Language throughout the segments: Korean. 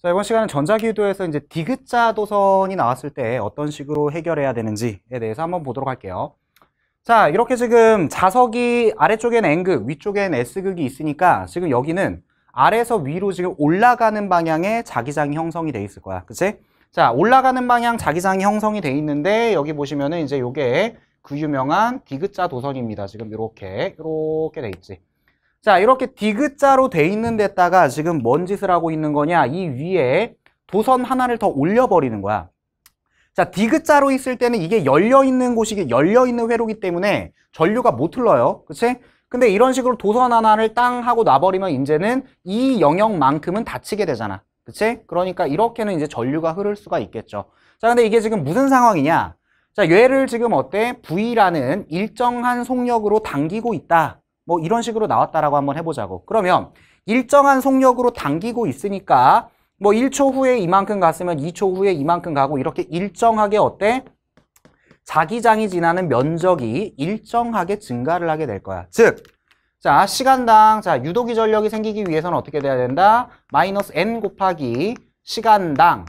자, 이번 시간은 전자기도에서 이제 디귿자 도선이 나왔을 때 어떤 식으로 해결해야 되는지에 대해서 한번 보도록 할게요. 자, 이렇게 지금 자석이 아래쪽엔 N극, 위쪽엔 S극이 있으니까 지금 여기는 아래에서 위로 지금 올라가는 방향에 자기장이 형성이 돼 있을 거야. 그치? 자, 올라가는 방향 자기장이 형성이 돼 있는데 여기 보시면은 이제 요게 그 유명한 디귿자 도선입니다. 지금 이렇게, 이렇게 돼 있지. 자 이렇게 디귿자로 돼 있는 데다가 지금 뭔 짓을 하고 있는 거냐 이 위에 도선 하나를 더 올려버리는 거야 자 디귿자로 있을 때는 이게 열려있는 곳이 열려있는 회로기 때문에 전류가 못 흘러요 그치? 근데 이런 식으로 도선 하나를 땅 하고 놔버리면 이제는 이 영역만큼은 닫히게 되잖아 그치? 그러니까 이렇게는 이제 전류가 흐를 수가 있겠죠 자 근데 이게 지금 무슨 상황이냐 자 얘를 지금 어때? V라는 일정한 속력으로 당기고 있다 뭐 이런 식으로 나왔다라고 한번 해보자고. 그러면 일정한 속력으로 당기고 있으니까 뭐 1초 후에 이만큼 갔으면 2초 후에 이만큼 가고 이렇게 일정하게 어때? 자기장이 지나는 면적이 일정하게 증가를 하게 될 거야. 즉, 자 시간당 자 유도기 전력이 생기기 위해서는 어떻게 돼야 된다? 마이너스 n 곱하기 시간당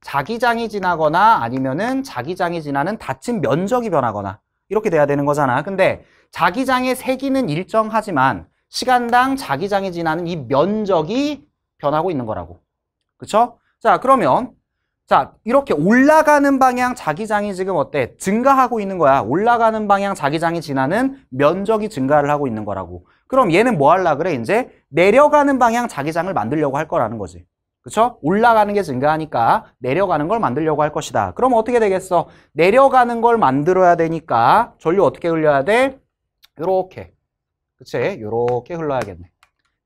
자기장이 지나거나 아니면은 자기장이 지나는 닫힌 면적이 변하거나 이렇게 돼야 되는 거잖아. 근데 자기장의 세기는 일정하지만 시간당 자기장이 지나는 이 면적이 변하고 있는 거라고. 그렇죠? 자, 그러면 자, 이렇게 올라가는 방향 자기장이 지금 어때? 증가하고 있는 거야. 올라가는 방향 자기장이 지나는 면적이 증가를 하고 있는 거라고. 그럼 얘는 뭐 하려 그래? 이제 내려가는 방향 자기장을 만들려고 할 거라는 거지. 그렇죠? 올라가는 게 증가하니까 내려가는 걸 만들려고 할 것이다. 그럼 어떻게 되겠어? 내려가는 걸 만들어야 되니까 전류 어떻게 흘려야 돼? 요렇게 그치? 요렇게 흘러야겠네.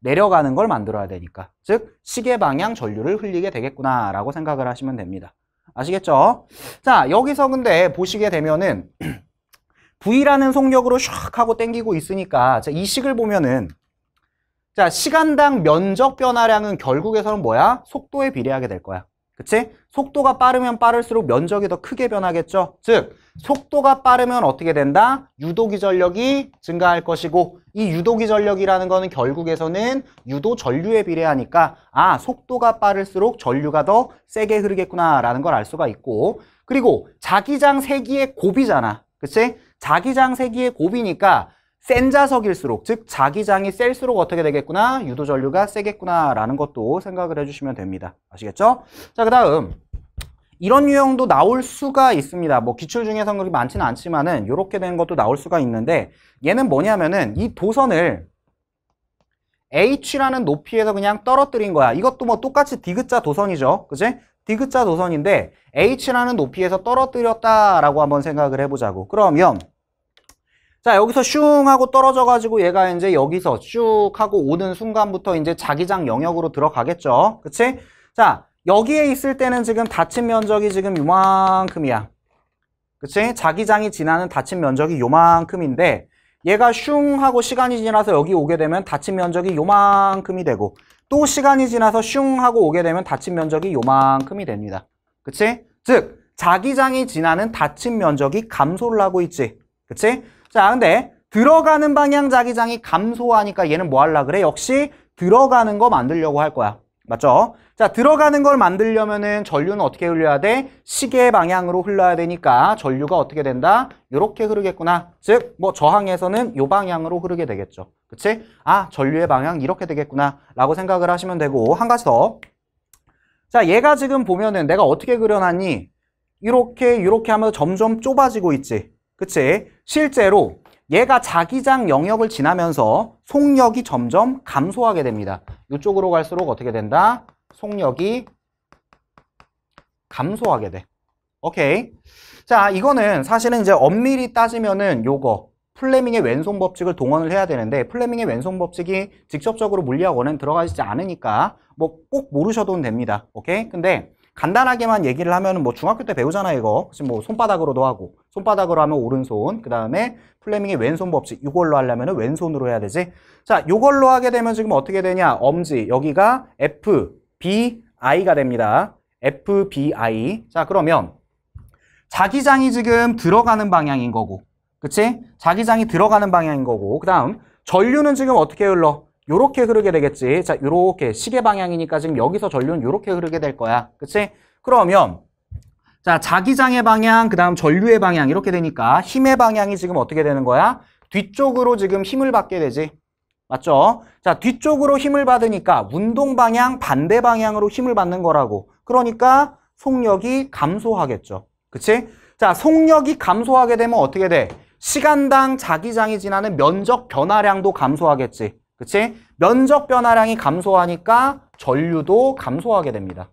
내려가는 걸 만들어야 되니까. 즉, 시계 방향 전류를 흘리게 되겠구나라고 생각을 하시면 됩니다. 아시겠죠? 자, 여기서 근데 보시게 되면은 V라는 속력으로 샥 하고 땡기고 있으니까 자, 이 식을 보면은 자, 시간당 면적 변화량은 결국에서는 뭐야? 속도에 비례하게 될 거야. 그치? 속도가 빠르면 빠를수록 면적이 더 크게 변하겠죠? 즉, 속도가 빠르면 어떻게 된다? 유도기 전력이 증가할 것이고 이 유도기 전력이라는 거는 결국에서는 유도 전류에 비례하니까 아, 속도가 빠를수록 전류가 더 세게 흐르겠구나라는 걸 알 수가 있고 그리고 자기장 세기의 고비잖아 그치? 자기장 세기의 고비니까 센 자석일수록 즉 자기장이 셀수록 어떻게 되겠구나 유도 전류가 세겠구나 라는 것도 생각을 해주시면 됩니다 아시겠죠? 자그 다음 이런 유형도 나올 수가 있습니다 뭐 기출 중에서는 그렇게 많지는 않지만은 이렇게 된 것도 나올 수가 있는데 얘는 뭐냐면은 이 도선을 H라는 높이에서 그냥 떨어뜨린 거야 이것도 뭐 똑같이 디귿자 도선이죠 그지? 디귿자 도선인데 H라는 높이에서 떨어뜨렸다라고 한번 생각을 해보자고 그러면 자 여기서 슝 하고 떨어져 가지고 얘가 이제 여기서 슉 하고 오는 순간부터 이제 자기장 영역으로 들어가겠죠 그치? 자 여기에 있을 때는 지금 닫힌 면적이 지금 요만큼이야 그치? 자기장이 지나는 닫힌 면적이 요만큼인데 얘가 슝 하고 시간이 지나서 여기 오게 되면 닫힌 면적이 요만큼이 되고 또 시간이 지나서 슝 하고 오게 되면 닫힌 면적이 요만큼이 됩니다 그치? 즉 자기장이 지나는 닫힌 면적이 감소를 하고 있지 그치? 자, 근데 들어가는 방향 자기장이 감소하니까 얘는 뭐 하려 그래? 역시 들어가는 거 만들려고 할 거야. 맞죠? 자, 들어가는 걸 만들려면은 전류는 어떻게 흘려야 돼? 시계 방향으로 흘러야 되니까 전류가 어떻게 된다? 이렇게 흐르겠구나. 즉, 뭐 저항에서는 요 방향으로 흐르게 되겠죠. 그치? 아, 전류의 방향 이렇게 되겠구나. 라고 생각을 하시면 되고, 한 가지 더. 자, 얘가 지금 보면은 내가 어떻게 그려놨니? 이렇게, 이렇게 하면서 점점 좁아지고 있지. 그치? 실제로 얘가 자기장 영역을 지나면서 속력이 점점 감소하게 됩니다. 이쪽으로 갈수록 어떻게 된다? 속력이 감소하게 돼. 오케이. 자, 이거는 사실은 이제 엄밀히 따지면은 요거 플레밍의 왼손 법칙을 동원을 해야 되는데 플레밍의 왼손 법칙이 직접적으로 물리학원은 들어가지 않으니까 뭐 꼭 모르셔도 됩니다. 오케이? 근데 간단하게만 얘기를 하면 뭐 중학교 때 배우잖아 이거 지금 뭐 손바닥으로도 하고 손바닥으로 하면 오른손 그 다음에 플레밍의 왼손 법칙 이걸로 하려면 왼손으로 해야 되지 자 이걸로 하게 되면 지금 어떻게 되냐 엄지 여기가 F, B, I가 됩니다 F, B, I 자 그러면 자기장이 지금 들어가는 방향인 거고 그치? 자기장이 들어가는 방향인 거고 그 다음 전류는 지금 어떻게 흘러? 요렇게 흐르게 되겠지. 자, 요렇게 시계 방향이니까 지금 여기서 전류는 요렇게 흐르게 될 거야. 그치? 그러면 자, 자기장의 방향, 그 다음 전류의 방향 이렇게 되니까 힘의 방향이 지금 어떻게 되는 거야? 뒤쪽으로 지금 힘을 받게 되지. 맞죠? 자, 뒤쪽으로 힘을 받으니까 운동 방향, 반대 방향으로 힘을 받는 거라고. 그러니까 속력이 감소하겠죠. 그치? 자, 속력이 감소하게 되면 어떻게 돼? 시간당 자기장이 지나는 면적 변화량도 감소하겠지. 그치? 면적 변화량이 감소하니까 전류도 감소하게 됩니다.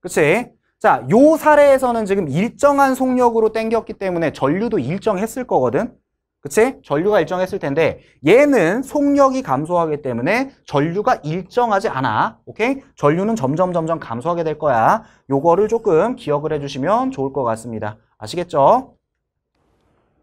그치? 자, 요 사례에서는 지금 일정한 속력으로 땡겼기 때문에 전류도 일정했을 거거든. 그치? 전류가 일정했을 텐데 얘는 속력이 감소하기 때문에 전류가 일정하지 않아. 오케이? 전류는 점점 점점 감소하게 될 거야. 요거를 조금 기억을 해주시면 좋을 것 같습니다. 아시겠죠?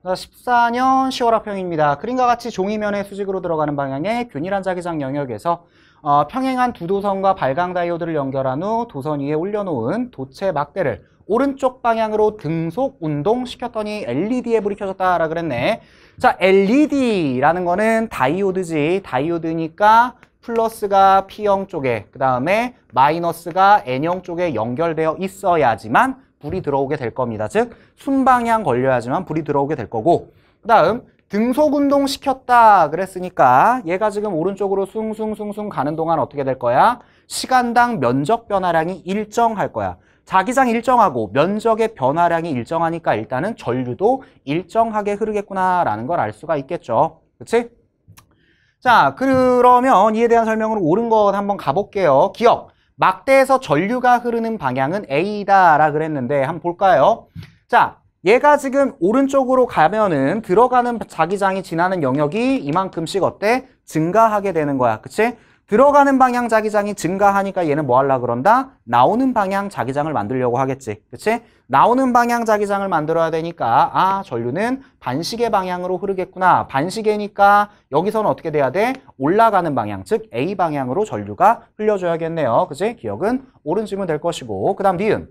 14년 10월 학평입니다. 그림과 같이 종이면에 수직으로 들어가는 방향의 균일한 자기장 영역에서 어, 평행한 두 도선과 발광 다이오드를 연결한 후 도선 위에 올려놓은 도체 막대를 오른쪽 방향으로 등속 운동시켰더니 LED에 불이 켜졌다라 그랬네. 자, LED라는 거는 다이오드지. 다이오드니까 플러스가 P형 쪽에 그 다음에 마이너스가 N형 쪽에 연결되어 있어야지만 불이 들어오게 될 겁니다. 즉 순방향 걸려야지만 불이 들어오게 될 거고 그 다음 등속 운동 시켰다 그랬으니까 얘가 지금 오른쪽으로 숭숭숭숭 가는 동안 어떻게 될 거야? 시간당 면적 변화량이 일정할 거야. 자기장 일정하고 면적의 변화량이 일정하니까 일단은 전류도 일정하게 흐르겠구나라는 걸 알 수가 있겠죠. 그치? 자, 그러면 이에 대한 설명으로 옳은 것 한번 가볼게요. 기억. 막대에서 전류가 흐르는 방향은 A이다 라 그랬는데 한번 볼까요? 자, 얘가 지금 오른쪽으로 가면은 들어가는 자기장이 지나는 영역이 이만큼씩 어때? 증가하게 되는 거야. 그치? 들어가는 방향 자기장이 증가하니까 얘는 뭐 하려고 그런다? 나오는 방향 자기장을 만들려고 하겠지. 그치? 나오는 방향 자기장을 만들어야 되니까 아 전류는 반시계 방향으로 흐르겠구나. 반시계니까 여기서는 어떻게 돼야 돼? 올라가는 방향, 즉 A 방향으로 전류가 흘려줘야겠네요. 그치? 기억은 오른 질문 될 것이고 그 다음 니은.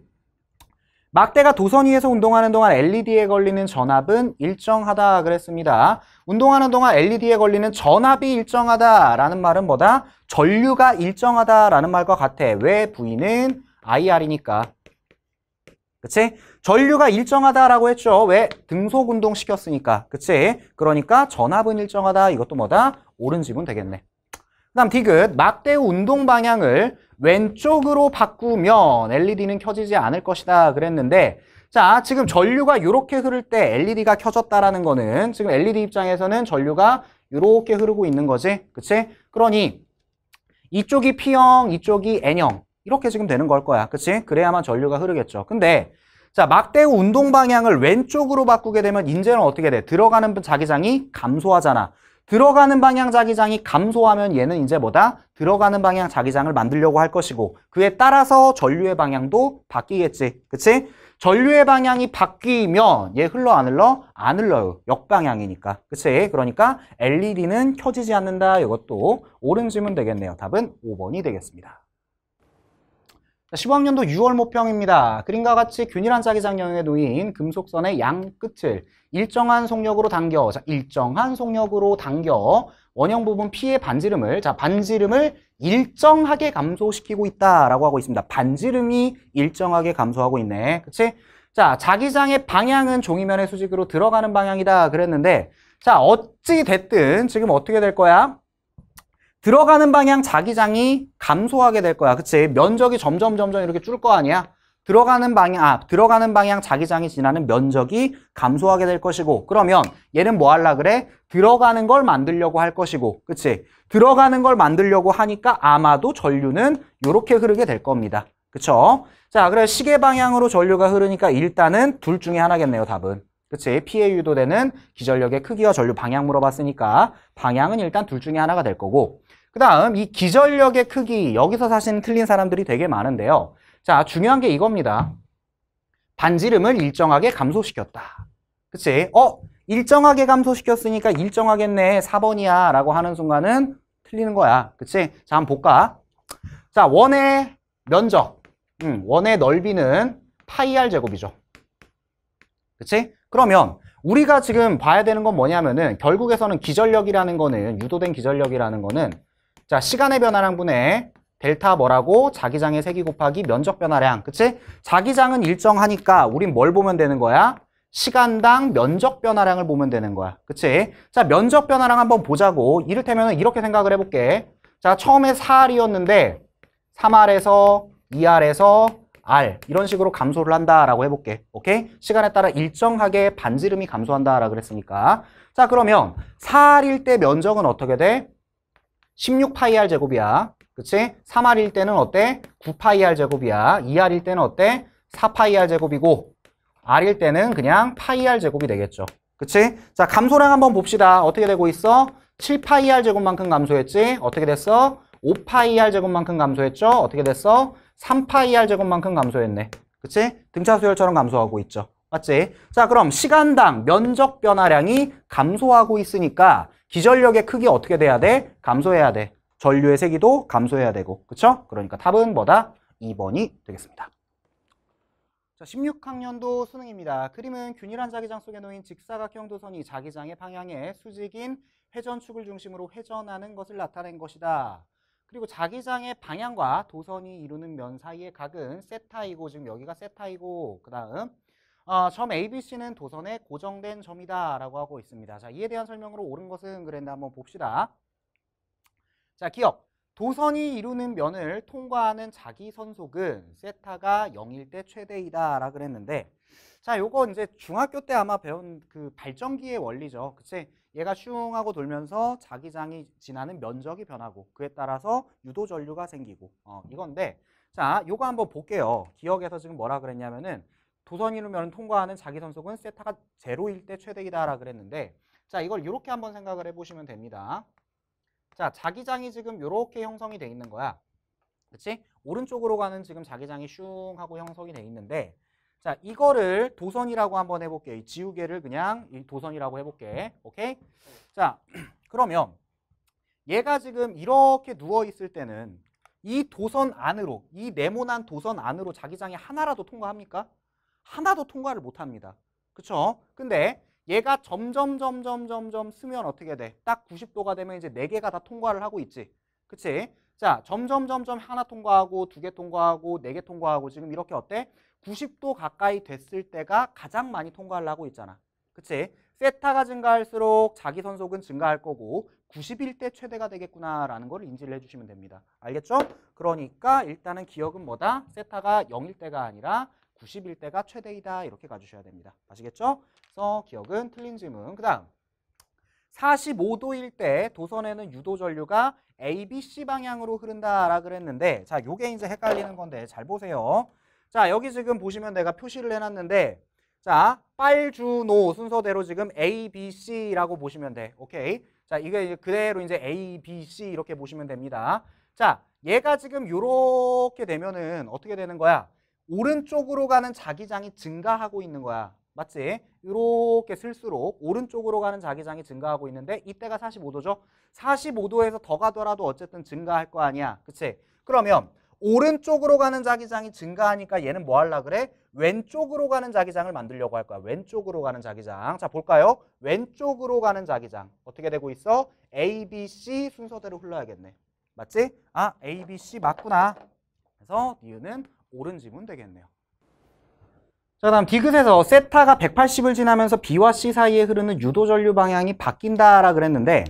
막대가 도선 위에서 운동하는 동안 LED에 걸리는 전압은 일정하다 그랬습니다. 운동하는 동안 LED에 걸리는 전압이 일정하다라는 말은 뭐다? 전류가 일정하다라는 말과 같아. 왜? V는 IR이니까. 그치? 전류가 일정하다라고 했죠. 왜? 등속 운동 시켰으니까. 그치? 그러니까 전압은 일정하다. 이것도 뭐다? 옳은 지문 되겠네. 그 다음 디귿. 막대 운동 방향을 왼쪽으로 바꾸면 LED는 켜지지 않을 것이다 그랬는데 자, 지금 전류가 이렇게 흐를 때 LED가 켜졌다라는 거는 지금 LED 입장에서는 전류가 이렇게 흐르고 있는 거지. 그치? 그러니 이쪽이 P형, 이쪽이 N형 이렇게 지금 되는 걸 거야. 그치? 그래야만 전류가 흐르겠죠. 근데 자, 막대 운동 방향을 왼쪽으로 바꾸게 되면 인제는 어떻게 돼? 들어가는 자기장이 감소하잖아. 들어가는 방향 자기장이 감소하면 얘는 이제 뭐다? 들어가는 방향 자기장을 만들려고 할 것이고 그에 따라서 전류의 방향도 바뀌겠지. 그치? 전류의 방향이 바뀌면 얘 흘러 안 흘러? 안 흘러요. 역방향이니까. 그치? 그러니까 LED는 켜지지 않는다. 이것도 옳은 질문 되겠네요. 답은 5번이 되겠습니다. 15학년도 6월 모평입니다. 그림과 같이 균일한 자기장 영역에 놓인 금속선의 양 끝을 일정한 속력으로 당겨, 자, 일정한 속력으로 당겨 원형 부분 P의 반지름을, 자, 반지름을 일정하게 감소시키고 있다라고 하고 있습니다. 반지름이 일정하게 감소하고 있네. 그치? 자, 자기장의 방향은 종이면의 수직으로 들어가는 방향이다 그랬는데, 자, 어찌 됐든 지금 어떻게 될 거야? 들어가는 방향 자기장이 감소하게 될 거야. 그치? 면적이 점점 점점 이렇게 줄 거 아니야? 들어가는 방향, 아, 들어가는 방향 자기장이 지나는 면적이 감소하게 될 것이고, 그러면 얘는 뭐 할라 그래? 들어가는 걸 만들려고 할 것이고, 그치? 들어가는 걸 만들려고 하니까 아마도 전류는 이렇게 흐르게 될 겁니다. 그쵸? 자, 그래 시계 방향으로 전류가 흐르니까 일단은 둘 중에 하나겠네요, 답은. 그치? PA 유도되는 기전력의 크기와 전류 방향 물어봤으니까 방향은 일단 둘 중에 하나가 될 거고 그 다음 이 기전력의 크기 여기서 사실 틀린 사람들이 되게 많은데요 자 중요한 게 이겁니다 반지름을 일정하게 감소시켰다 그치? 어? 일정하게 감소시켰으니까 일정하겠네 4번이야 라고 하는 순간은 틀리는 거야 그치? 자 한번 볼까 자 원의 면적 음, 원의 넓이는 파이 r 제곱이죠 그치? 그러면 우리가 지금 봐야 되는 건 뭐냐면은 결국에서는 기전력이라는 거는 유도된 기전력이라는 거는 자 시간의 변화량분의 델타 뭐라고 자기장의 세기 곱하기 면적 변화량 그치? 자기장은 일정하니까 우린 뭘 보면 되는 거야? 시간당 면적 변화량을 보면 되는 거야 그치? 자 면적 변화량 한번 보자고 이를테면 이렇게 생각을 해볼게 자 처음에 4R이었는데 3R에서 2R에서 R 이런 식으로 감소를 한다라고 해볼게. 오케이? 시간에 따라 일정하게 반지름이 감소한다라고 그랬으니까. 자 그러면 4R일 때 면적은 어떻게 돼? 16파이R 제곱이야. 그치? 3R일 때는 어때? 9파이R 제곱이야. 2R일 때는 어때? 4파이R 제곱이고 R일 때는 그냥 파이R 제곱이 되겠죠. 그치? 자 감소량 한번 봅시다. 어떻게 되고 있어? 7파이R 제곱만큼 감소했지? 어떻게 됐어? 5파이R 제곱만큼 감소했죠? 어떻게 됐어? 3파이R 제곱만큼 감소했네. 그치? 등차수열처럼 감소하고 있죠. 맞지? 자 그럼 시간당 면적 변화량이 감소하고 있으니까 기전력의 크기 어떻게 돼야 돼? 감소해야 돼. 전류의 세기도 감소해야 되고 그쵸? 그러니까 답은 뭐다? 2번이 되겠습니다. 자, 16학년도 수능입니다. 그림은 균일한 자기장 속에 놓인 직사각형 도선이 자기장의 방향에 수직인 회전축을 중심으로 회전하는 것을 나타낸 것이다. 그리고 자기장의 방향과 도선이 이루는 면 사이의 각은 세타이고 지금 여기가 세타이고 그 다음 어, 점 ABC는 도선에 고정된 점이다 라고 하고 있습니다. 자 이에 대한 설명으로 옳은 것은 그랬는데 한번 봅시다. 자 기억 도선이 이루는 면을 통과하는 자기 선속은 세타가 0일 때 최대이다 라고 그랬는데 자 요거 이제 중학교 때 아마 배운 그 발전기의 원리죠. 그치? 얘가 슝 하고 돌면서 자기장이 지나는 면적이 변하고 그에 따라서 유도 전류가 생기고 어, 이건데 자 요거 한번 볼게요. 기억에서 지금 뭐라 그랬냐면은 도선이루면 통과하는 자기 선속은 세타가 제로일 때 최대이다라 그랬는데 자 이걸 이렇게 한번 생각을 해보시면 됩니다. 자 자기장이 지금 이렇게 형성이 돼 있는 거야. 그치? 오른쪽으로 가는 지금 자기장이 슝 하고 형성이 돼 있는데 자, 이거를 도선이라고 한번 해볼게. 이 지우개를 그냥 이 도선이라고 해볼게. 오케이? 자, 그러면 얘가 지금 이렇게 누워있을 때는 이 도선 안으로, 이 네모난 도선 안으로 자기장이 하나라도 통과합니까? 하나도 통과를 못합니다. 그쵸? 근데 얘가 점점 점점 점점 쓰면 어떻게 돼? 딱 90도가 되면 이제 4개가 다 통과를 하고 있지. 그치? 자, 점점 점점 하나 통과하고 두 개 통과하고 네 개 통과하고 지금 이렇게 어때? 90도 가까이 됐을 때가 가장 많이 통과를 하고 있잖아. 그치? 세타가 증가할수록 자기 선속은 증가할 거고 91대 최대가 되겠구나라는 걸 인지를 해주시면 됩니다. 알겠죠? 그러니까 일단은 기억은 뭐다? 세타가 0일 때가 아니라 91대가 최대이다 이렇게 가주셔야 됩니다. 아시겠죠? 그래서 기억은 틀린 질문. 그 다음 45도일 때 도선에는 유도 전류가 ABC 방향으로 흐른다라 고 그랬는데 자 요게 이제 헷갈리는 건데 잘 보세요. 자, 여기 지금 보시면 내가 표시를 해놨는데 자, 빨 주노 순서대로 지금 A, B, C라고 보시면 돼. 오케이. 자, 이게 그대로 이제 A, B, C 이렇게 보시면 됩니다. 자, 얘가 지금 이렇게 되면은 어떻게 되는 거야? 오른쪽으로 가는 자기장이 증가하고 있는 거야. 맞지? 이렇게 쓸수록 오른쪽으로 가는 자기장이 증가하고 있는데 이때가 45도죠. 45도에서 더 가더라도 어쨌든 증가할 거 아니야. 그치? 그러면 오른쪽으로 가는 자기장이 증가하니까 얘는 뭐 할라 그래? 왼쪽으로 가는 자기장을 만들려고 할 거야. 왼쪽으로 가는 자기장. 자, 볼까요? 왼쪽으로 가는 자기장. 어떻게 되고 있어? A, B, C 순서대로 흘러야겠네. 맞지? 아, A, B, C 맞구나. 그래서 이유는 오른 지문 되겠네요. 자, 다음 디귿에서 세타가 180을 지나면서 B와 C 사이에 흐르는 유도 전류 방향이 바뀐다라 그랬는데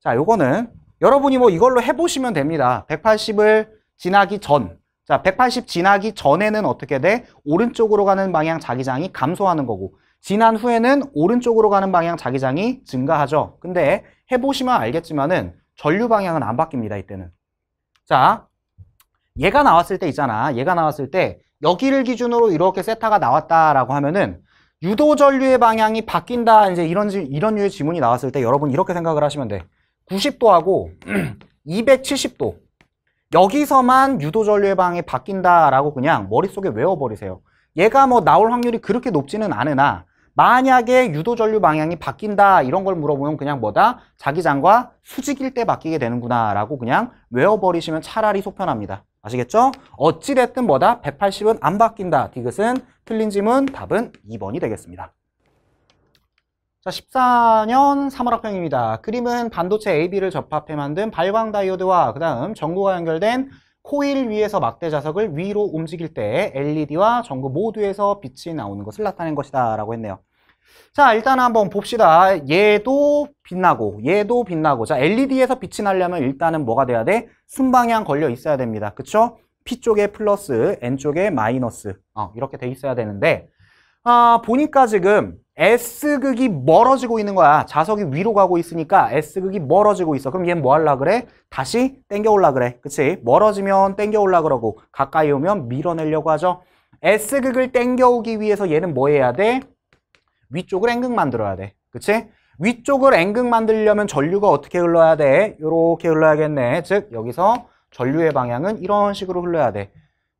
자, 요거는 여러분이 뭐 이걸로 해보시면 됩니다. 180을 지나기 전 자, 180 지나기 전에는 어떻게 돼? 오른쪽으로 가는 방향 자기장이 감소하는 거고 지난 후에는 오른쪽으로 가는 방향 자기장이 증가하죠. 근데 해보시면 알겠지만은 전류 방향은 안 바뀝니다. 이때는. 자, 얘가 나왔을 때 있잖아. 얘가 나왔을 때 여기를 기준으로 이렇게 세타가 나왔다라고 하면은 유도 전류의 방향이 바뀐다. 이제 이런 이런 류의 지문이 나왔을 때 여러분 이렇게 생각을 하시면 돼. 90도하고 270도 여기서만 유도 전류 의방향이 바뀐다라고 그냥 머릿속에 외워버리세요. 얘가 뭐 나올 확률이 그렇게 높지는 않으나 만약에 유도 전류 방향이 바뀐다 이런 걸 물어보면 그냥 뭐다? 자기장과 수직일 때 바뀌게 되는구나 라고 그냥 외워버리시면 차라리 속편합니다. 아시겠죠? 어찌됐든 뭐다? 180은 안 바뀐다. 디귿은 틀린 지문, 답은 2번이 되겠습니다. 자, 14년 3월 학평입니다. 그림은 반도체 AB를 접합해 만든 발광 다이오드와 그 다음 전구가 연결된 코일 위에서 막대 자석을 위로 움직일 때 LED와 전구 모두에서 빛이 나오는 것을 나타낸 것이다 라고 했네요. 자 일단 한번 봅시다. 얘도 빛나고 얘도 빛나고 자 LED에서 빛이 나려면 일단은 뭐가 돼야 돼? 순방향 걸려 있어야 됩니다. 그쵸? P 쪽에 플러스, N 쪽에 마이너스 어, 이렇게 돼 있어야 되는데 아, 보니까 지금 S극이 멀어지고 있는 거야. 자석이 위로 가고 있으니까 S극이 멀어지고 있어. 그럼 얘는 뭐 할라 그래? 다시 땡겨 올라 그래. 그치? 멀어지면 땡겨 올라 그러고 가까이 오면 밀어내려고 하죠. S극을 땡겨오기 위해서 얘는 뭐 해야 돼? 위쪽을 N극 만들어야 돼. 그치? 위쪽을 N극 만들려면 전류가 어떻게 흘러야 돼? 이렇게 흘러야겠네. 즉 여기서 전류의 방향은 이런 식으로 흘러야 돼.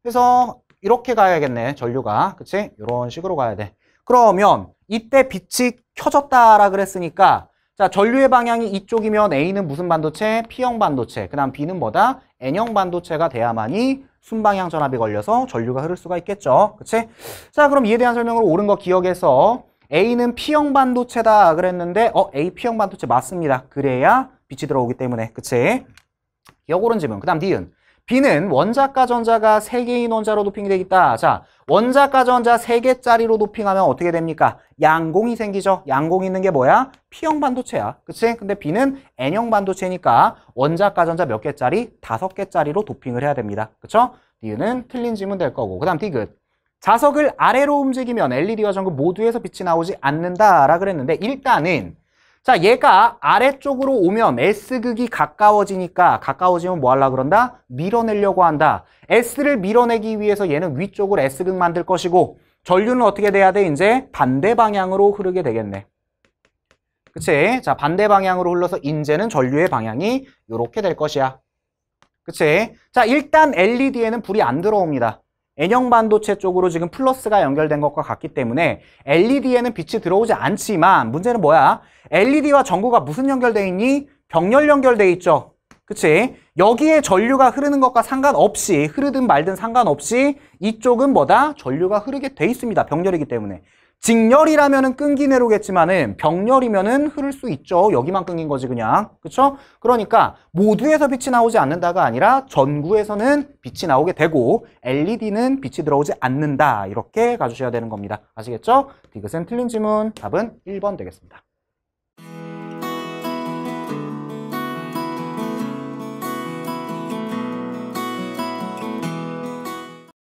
그래서 이렇게 가야겠네 전류가 그치? 이런 식으로 가야 돼 그러면 이때 빛이 켜졌다라 그랬으니까 자 전류의 방향이 이쪽이면 A는 무슨 반도체? P형 반도체 그 다음 B는 뭐다? N형 반도체가 돼야만이 순방향 전압이 걸려서 전류가 흐를 수가 있겠죠 그치? 자 그럼 이에 대한 설명으로 옳은 거 기억해서 A는 P형 반도체다 그랬는데 어 A P형 반도체 맞습니다 그래야 빛이 들어오기 때문에 그치? 기억 옳은 지문 그 다음 d 은 B는 원자가 전자가 3개인 원자로 도핑이 되겠다. 자, 원자가 전자 3개짜리로 도핑하면 어떻게 됩니까? 양공이 생기죠. 양공이 있는 게 뭐야? P형 반도체야. 그치? 근데 B는 N형 반도체니까 원자가 전자 몇 개짜리? 5개짜리로 도핑을 해야 됩니다. 그쵸? D는 틀린 질문 될 거고. 그 다음 D 끝. 자석을 아래로 움직이면 LED와 전구 모두에서 빛이 나오지 않는다라 그랬는데 일단은 자, 얘가 아래쪽으로 오면 S극이 가까워지니까 가까워지면 뭐 하려고 그런다? 밀어내려고 한다. S를 밀어내기 위해서 얘는 위쪽으로 S극 만들 것이고 전류는 어떻게 돼야 돼? 이제 반대 방향으로 흐르게 되겠네. 그치? 자, 반대 방향으로 흘러서 인제는 전류의 방향이 이렇게 될 것이야. 그치? 자, 일단 LED에는 불이 안 들어옵니다. N형 반도체 쪽으로 지금 플러스가 연결된 것과 같기 때문에 LED에는 빛이 들어오지 않지만 문제는 뭐야? LED와 전구가 무슨 연결돼 있니? 병렬 연결돼 있죠. 그치? 여기에 전류가 흐르는 것과 상관없이 흐르든 말든 상관없이 이쪽은 뭐다? 전류가 흐르게 돼 있습니다. 병렬이기 때문에. 직렬이라면끊기내로겠지만은 병렬이면은 흐를 수 있죠. 여기만 끊긴 거지 그냥. 그렇죠? 그러니까 모두에서 빛이 나오지 않는다가 아니라 전구에서는 빛이 나오게 되고 LED는 빛이 들어오지 않는다. 이렇게 가주셔야 되는 겁니다. 아시겠죠? 디귿센 틀린 지문 답은 1번 되겠습니다.